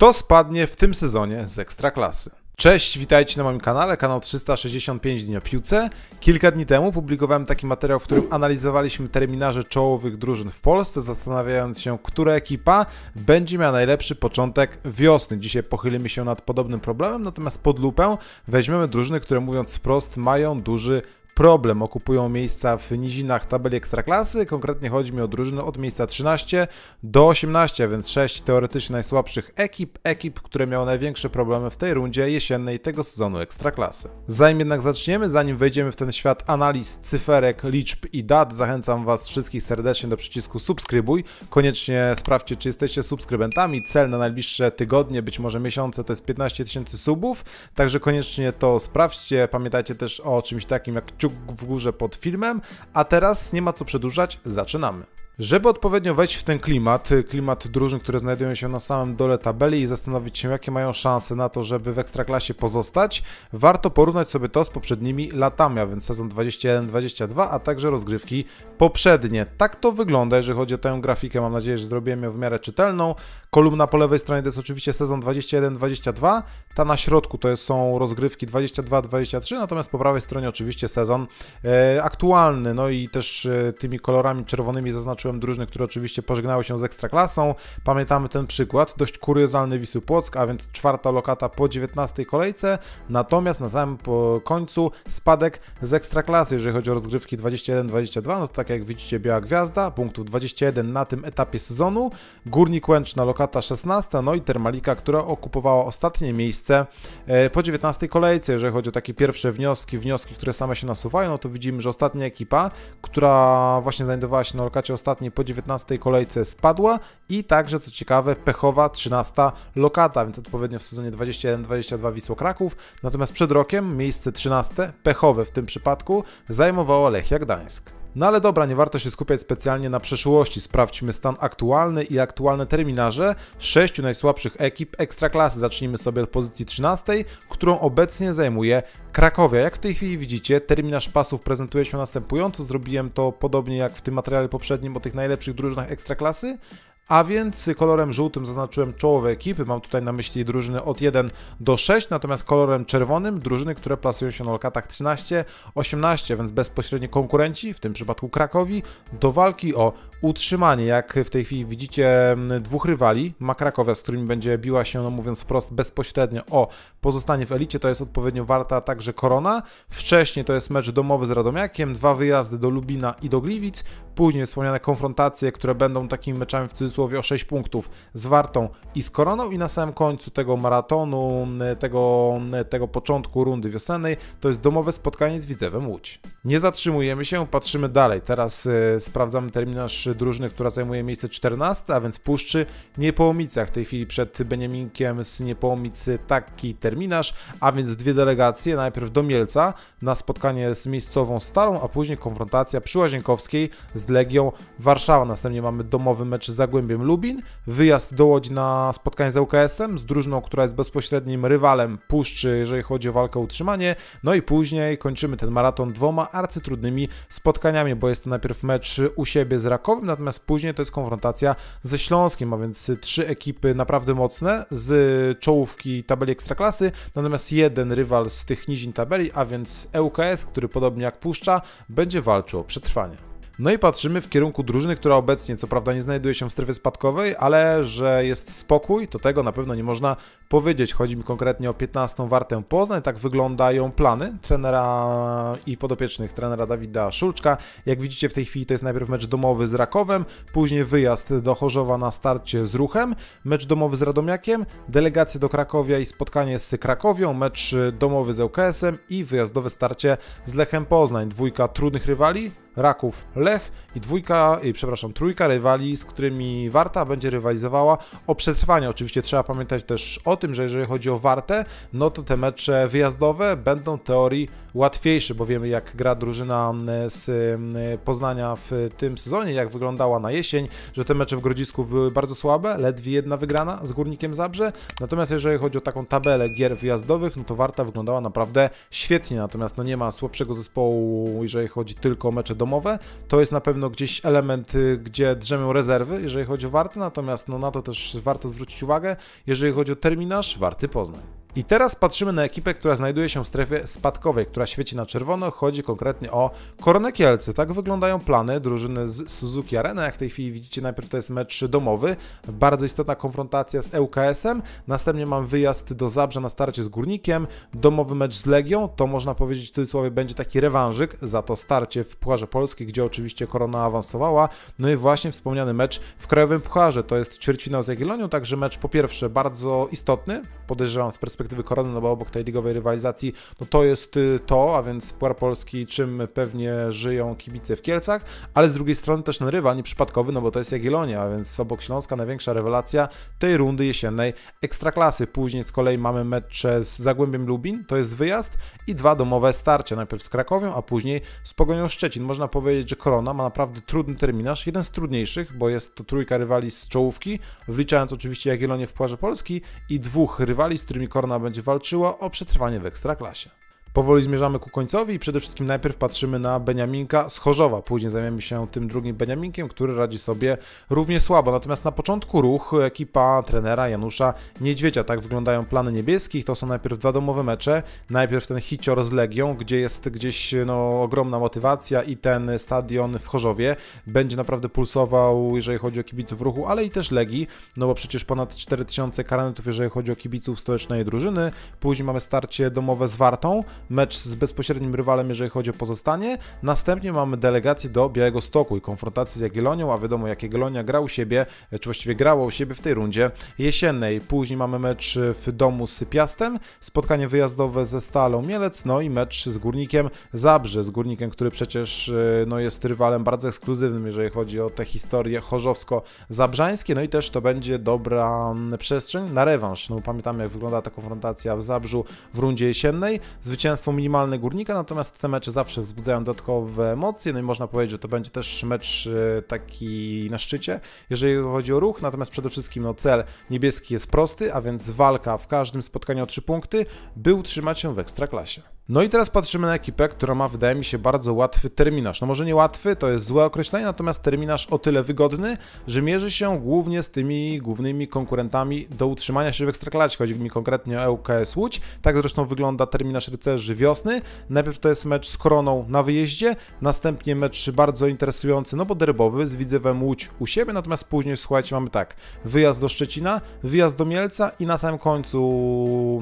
kto spadnie w tym sezonie z Ekstraklasy. Cześć, witajcie na moim kanale, kanał 365 dni o piłce. Kilka dni temu publikowałem taki materiał, w którym analizowaliśmy terminarze czołowych drużyn w Polsce, zastanawiając się, która ekipa będzie miała najlepszy początek wiosny. Dzisiaj pochylimy się nad podobnym problemem, natomiast pod lupę weźmiemy drużyny, które mówiąc wprost mają duży problem. Okupują miejsca w nizinach tabeli ekstraklasy. Konkretnie chodzi mi o drużyny od miejsca 13 do 18, więc 6 teoretycznie najsłabszych ekip, ekip, które miały największe problemy w tej rundzie jesiennej tego sezonu ekstraklasy. Zanim jednak zaczniemy, zanim wejdziemy w ten świat analiz cyferek, liczb i dat, zachęcam Was wszystkich serdecznie do przycisku subskrybuj. Koniecznie sprawdźcie, czy jesteście subskrybentami. Cel na najbliższe tygodnie, być może miesiące to jest 15 tysięcy subów, także koniecznie to sprawdźcie. Pamiętajcie też o czymś takim jak kciuk w górze pod filmem, a teraz nie ma co przedłużać, zaczynamy. Żeby odpowiednio wejść w ten klimat, y, klimat drużyn, które znajdują się na samym dole tabeli i zastanowić się, jakie mają szanse na to, żeby w Ekstraklasie pozostać, warto porównać sobie to z poprzednimi latami, a więc sezon 21-22, a także rozgrywki poprzednie. Tak to wygląda, jeżeli chodzi o tę grafikę. Mam nadzieję, że zrobiłem ją w miarę czytelną. Kolumna po lewej stronie to jest oczywiście sezon 21-22, ta na środku to są rozgrywki 22-23, natomiast po prawej stronie oczywiście sezon e, aktualny. No i też e, tymi kolorami czerwonymi zaznaczyłem tytułem drużyny, które oczywiście pożegnały się z Ekstraklasą. Pamiętamy ten przykład, dość kuriozalny Wisły Płock, a więc czwarta lokata po 19 kolejce, natomiast na samym końcu spadek z Ekstraklasy, jeżeli chodzi o rozgrywki 21-22, no to tak jak widzicie Biała Gwiazda, punktów 21 na tym etapie sezonu, Górnik Łęczna lokata 16, no i Termalika, która okupowała ostatnie miejsce e, po 19 kolejce, jeżeli chodzi o takie pierwsze wnioski, wnioski, które same się nasuwają, no to widzimy, że ostatnia ekipa, która właśnie znajdowała się na lokacie ostatniej ostatniej po 19 kolejce spadła i także co ciekawe pechowa 13 lokata, więc odpowiednio w sezonie 21-22 Wisło Kraków, natomiast przed rokiem miejsce 13 pechowe w tym przypadku zajmowała Lechia Gdańsk. No ale dobra, nie warto się skupiać specjalnie na przeszłości. Sprawdźmy stan aktualny i aktualne terminarze sześciu najsłabszych ekip Ekstraklasy. Zacznijmy sobie od pozycji 13, którą obecnie zajmuje Krakowia. Jak w tej chwili widzicie, terminarz pasów prezentuje się następująco. Zrobiłem to podobnie jak w tym materiale poprzednim o tych najlepszych drużynach Ekstraklasy. A więc kolorem żółtym zaznaczyłem czołowe ekipy, mam tutaj na myśli drużyny od 1 do 6, natomiast kolorem czerwonym drużyny, które plasują się na lokatach 13, 18, więc bezpośredni konkurenci, w tym przypadku Krakowi, do walki o utrzymanie, jak w tej chwili widzicie, mm, dwóch rywali, Makrakowia, z którymi będzie biła się, no mówiąc wprost, bezpośrednio o pozostanie w elicie, to jest odpowiednio warta także Korona. Wcześniej to jest mecz domowy z Radomiakiem, dwa wyjazdy do Lubina i do Gliwic, później wspomniane konfrontacje, które będą takimi meczami w cudzysłowie o 6 punktów z Wartą i z Koroną i na samym końcu tego maratonu, mm, tego, mm, tego początku rundy wiosennej, to jest domowe spotkanie z Widzewem Łódź. Nie zatrzymujemy się, patrzymy dalej. Teraz yy, sprawdzamy terminarz drużyny, która zajmuje miejsce 14, a więc puszczy Niepołomica. W tej chwili przed Beniaminkiem z Niepołomicy taki terminarz, a więc dwie delegacje, najpierw do Mielca na spotkanie z miejscową Stalą, a później konfrontacja przy Łazienkowskiej z Legią Warszawa. Następnie mamy domowy mecz z Zagłębiem Lubin, wyjazd do Łodzi na spotkanie z UKS-em, z drużyną, która jest bezpośrednim rywalem puszczy, jeżeli chodzi o walkę o utrzymanie, no i później kończymy ten maraton dwoma arcytrudnymi spotkaniami, bo jest to najpierw mecz u siebie z Rakowem, natomiast później to jest konfrontacja ze Śląskiem, a więc trzy ekipy naprawdę mocne z czołówki tabeli Ekstraklasy, natomiast jeden rywal z tych nizin tabeli, a więc ŁKS, który podobnie jak Puszcza będzie walczył o przetrwanie. No i patrzymy w kierunku drużyny, która obecnie co prawda nie znajduje się w strefie spadkowej, ale że jest spokój, to tego na pewno nie można powiedzieć. Chodzi mi konkretnie o 15 Wartę Poznań. Tak wyglądają plany trenera i podopiecznych trenera Dawida Szulczka. Jak widzicie w tej chwili to jest najpierw mecz domowy z Rakowem, później wyjazd do Chorzowa na starcie z Ruchem, mecz domowy z Radomiakiem, delegację do Krakowia i spotkanie z Krakowią, mecz domowy z ŁKS-em i wyjazdowe starcie z Lechem Poznań. Dwójka trudnych rywali, Raków Lech i dwójka, i, y, przepraszam, trójka rywali, z którymi Warta będzie rywalizowała o przetrwanie. Oczywiście trzeba pamiętać też o tym, że jeżeli chodzi o Wartę, no to te mecze wyjazdowe będą w teorii łatwiejsze, bo wiemy jak gra drużyna mm, z mm, Poznania w tym sezonie, jak wyglądała na jesień, że te mecze w Grodzisku były bardzo słabe, ledwie jedna wygrana z Górnikiem Zabrze, natomiast jeżeli chodzi o taką tabelę gier wyjazdowych, no to Warta wyglądała naprawdę świetnie, natomiast no nie ma słabszego zespołu, jeżeli chodzi tylko o mecze domowe. To jest na pewno gdzieś element, y, gdzie drzemią rezerwy, jeżeli chodzi o Wartę, natomiast no, na to też warto zwrócić uwagę. Jeżeli chodzi o terminarz, Warty Poznań. I teraz patrzymy na ekipę, która znajduje się w strefie spadkowej, która świeci na czerwono. Chodzi konkretnie o Koronę Kielce. Tak wyglądają plany drużyny z Suzuki Arena. Jak w tej chwili widzicie, najpierw to jest mecz domowy. Bardzo istotna konfrontacja z ŁKS-em. Następnie mam wyjazd do Zabrze na starcie z Górnikiem. Domowy mecz z Legią. To można powiedzieć w cudzysłowie będzie taki rewanżyk za to starcie w Pucharze Polskiej, gdzie oczywiście Korona awansowała. No i właśnie wspomniany mecz w Krajowym Pucharze. To jest ćwierćfinał z Jagiellonią, także mecz po pierwsze bardzo istotny, podejrzewam z perspektywy perspektywy korony, no bo obok tej ligowej rywalizacji, no to jest y, to, a więc Puar Polski, czym pewnie żyją kibice w Kielcach, ale z drugiej strony też ten rywal nieprzypadkowy, no bo to jest Jagiellonia, a więc obok Śląska największa rewelacja tej rundy jesiennej Ekstraklasy. Później z kolei mamy mecze z Zagłębiem Lubin, to jest wyjazd i dwa domowe starcia, najpierw z Krakowią, a później z Pogonią Szczecin. Można powiedzieć, że korona ma naprawdę trudny terminarz, jeden z trudniejszych, bo jest to trójka rywali z czołówki, wliczając oczywiście Jagiellonię w Puarze Polski i dwóch rywali, z którymi korona ona będzie walczyła o przetrwanie w Ekstraklasie. Powoli zmierzamy ku końcowi i przede wszystkim najpierw patrzymy na Beniaminka z Chorzowa, później zajmiemy się tym drugim Beniaminkiem, który radzi sobie równie słabo. Natomiast na początku ruch ekipa trenera Janusza Niedźwiedzia, tak wyglądają plany niebieskich, to są najpierw dwa domowe mecze, najpierw ten hicior z Legią, gdzie jest gdzieś no, ogromna motywacja i ten stadion w Chorzowie będzie naprawdę pulsował, jeżeli chodzi o kibiców ruchu, ale i też Legii, no bo przecież ponad 4000 karanetów, jeżeli chodzi o kibiców stołecznej drużyny, później mamy starcie domowe z Wartą, mecz z bezpośrednim rywalem, jeżeli chodzi o pozostanie. Następnie mamy delegację do Białego Stoku i konfrontację z Jagielonią, a wiadomo jak Jagielonia gra u siebie, e, czy właściwie grała u siebie w tej rundzie jesiennej. Później mamy mecz w domu z Piastem, spotkanie wyjazdowe ze Stalą Mielec, no i mecz z Górnikiem Zabrze, z Górnikiem, który przecież e, no, jest rywalem bardzo ekskluzywnym, jeżeli chodzi o te historie chorzowsko-zabrzańskie, no i też to będzie dobra mm, przestrzeń na rewanż, no pamiętamy jak wygląda ta konfrontacja w Zabrzu w rundzie jesiennej, zwycięstwo zwycięstwo minimalne górnika, natomiast te mecze zawsze wzbudzają dodatkowe emocje, no i można powiedzieć, że to będzie też mecz e, taki na szczycie, jeżeli chodzi o ruch, natomiast przede wszystkim no, cel niebieski jest prosty, a więc walka w każdym spotkaniu o trzy punkty, by utrzymać się w ekstraklasie. No i teraz patrzymy na ekipę, która ma, wydaje mi się, bardzo łatwy terminarz. No może nie łatwy, to jest złe określenie, natomiast terminarz o tyle wygodny, że mierzy się głównie z tymi głównymi konkurentami do utrzymania się w Ekstraklasie. Chodzi mi konkretnie o ŁKS e Łódź. Tak zresztą wygląda terminarz rycerzy wiosny. Najpierw to jest mecz z Koroną na wyjeździe, następnie mecz bardzo interesujący, no bo derbowy z Widzewem Łódź u siebie, natomiast później, słuchajcie, mamy tak, wyjazd do Szczecina, wyjazd do Mielca i na samym końcu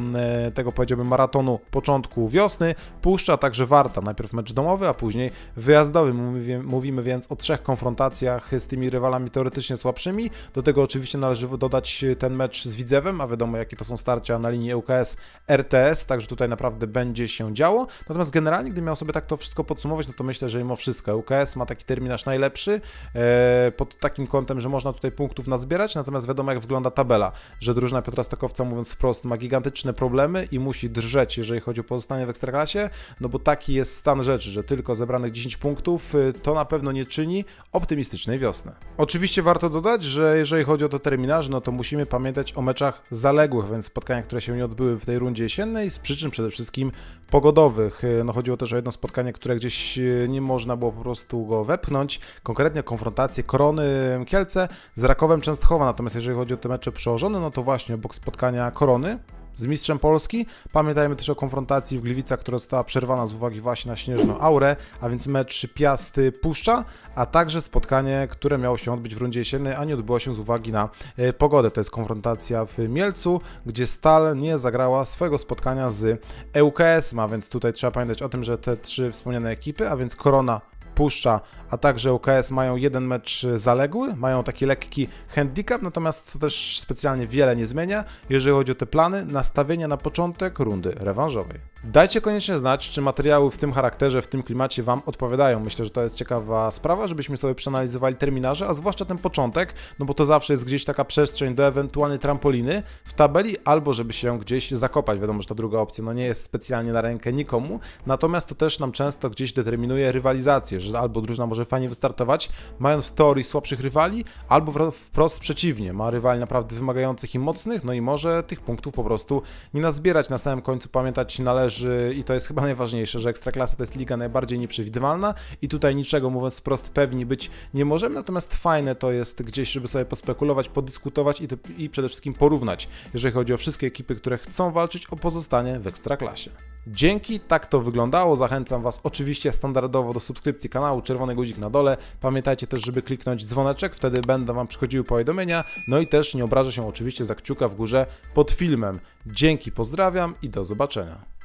mm, e, tego, powiedziałbym, maratonu początku wiosny, północny puszcza także Warta. Najpierw mecz domowy, a później wyjazdowy. Mówimy więc o trzech konfrontacjach z tymi rywalami teoretycznie słabszymi. Do tego oczywiście należy dodać e, ten mecz z Widzewem, a wiadomo jakie to są starcia na linii UKS RTS, także tutaj naprawdę będzie się działo. Natomiast generalnie, gdy miał sobie tak to wszystko podsumować, no to myślę, że mimo wszystko UKS ma taki terminarz najlepszy e, pod takim kątem, że można tutaj punktów nazbierać, natomiast wiadomo jak wygląda tabela, że drużyna Piotra Stakowca mówiąc wprost ma gigantyczne problemy i musi drżeć, jeżeli chodzi o pozostanie w ekstraklasie Ekstraklasie, no bo taki jest stan rzeczy, że tylko zebranych 10 punktów y, to na pewno nie czyni optymistycznej wiosny. Oczywiście warto dodać, że jeżeli chodzi o to terminarz, no to musimy pamiętać o meczach zaległych, więc spotkaniach, które się nie odbyły w tej rundzie jesiennej z przyczyn przede wszystkim pogodowych. Y, no chodziło też o jedno spotkanie, które gdzieś y, nie można było po prostu go wepchnąć, konkretnie konfrontację Korony Kielce z Rakowem Częstochowa. Natomiast jeżeli chodzi o te mecze przełożone, no to właśnie obok spotkania Korony z mistrzem Polski. Pamiętajmy też o konfrontacji w Gliwicach, która została przerwana z uwagi właśnie na śnieżną aurę, a więc mecz Piasty Puszcza, a także spotkanie, które miało się odbyć w rundzie jesiennej, a nie odbyło się z uwagi na e, pogodę. To jest konfrontacja w Mielcu, gdzie Stal nie zagrała swojego spotkania z EUKS-em, a więc tutaj trzeba pamiętać o tym, że te trzy wspomniane ekipy, a więc Korona, Puszcza, a także UKS mają jeden mecz zaległy, mają taki lekki handicap, natomiast to też specjalnie wiele nie zmienia, jeżeli chodzi o te plany nastawienia na początek rundy rewanżowej. Dajcie koniecznie znać, czy materiały w tym charakterze, w tym klimacie Wam odpowiadają. Myślę, że to jest ciekawa sprawa, żebyśmy sobie przeanalizowali terminarze, a zwłaszcza ten początek, no bo to zawsze jest gdzieś taka przestrzeń do ewentualnej trampoliny w tabeli, albo żeby się gdzieś zakopać. Wiadomo, że ta druga opcja no nie jest specjalnie na rękę nikomu, natomiast to też nam często gdzieś determinuje rywalizację, że albo drużyna może fajnie wystartować, mając w teorii słabszych rywali, albo wprost przeciwnie, ma rywali naprawdę wymagających i mocnych, no i może tych punktów po prostu nie nazbierać. Na samym końcu pamiętać należy, zależy i to jest chyba najważniejsze, że Ekstraklasa to jest liga najbardziej nieprzewidywalna i tutaj niczego, mówiąc wprost, pewni być nie możemy, natomiast fajne to jest gdzieś, żeby sobie pospekulować, podyskutować i, i przede wszystkim porównać, jeżeli chodzi o wszystkie ekipy, które chcą walczyć o pozostanie w Ekstraklasie. Dzięki, tak to wyglądało. Zachęcam Was oczywiście standardowo do subskrypcji kanału, czerwony guzik na dole. Pamiętajcie też, żeby kliknąć dzwoneczek, wtedy będą Wam przychodziły powiadomienia. No i też nie obrażę się oczywiście za kciuka w górze pod filmem. Dzięki, pozdrawiam i do zobaczenia.